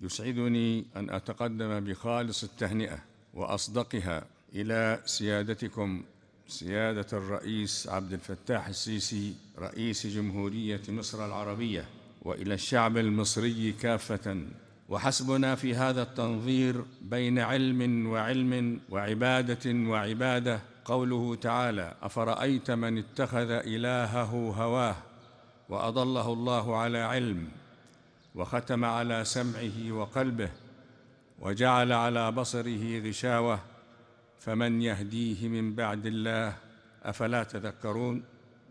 يسعدني أن أتقدم بخالص التهنئة وأصدقها إلى سيادتكم سيادة الرئيس عبد الفتاح السيسي رئيس جمهورية مصر العربية وإلى الشعب المصري كافة وحسبنا في هذا التنظير بين علم وعلم وعبادة وعبادة قوله تعالى أفرأيت من اتخذ إلهه هواه وأضله الله على علم وختم على سمعه وقلبه وجعل على بصره غشاوه فمن يهديه من بعد الله افلا تذكرون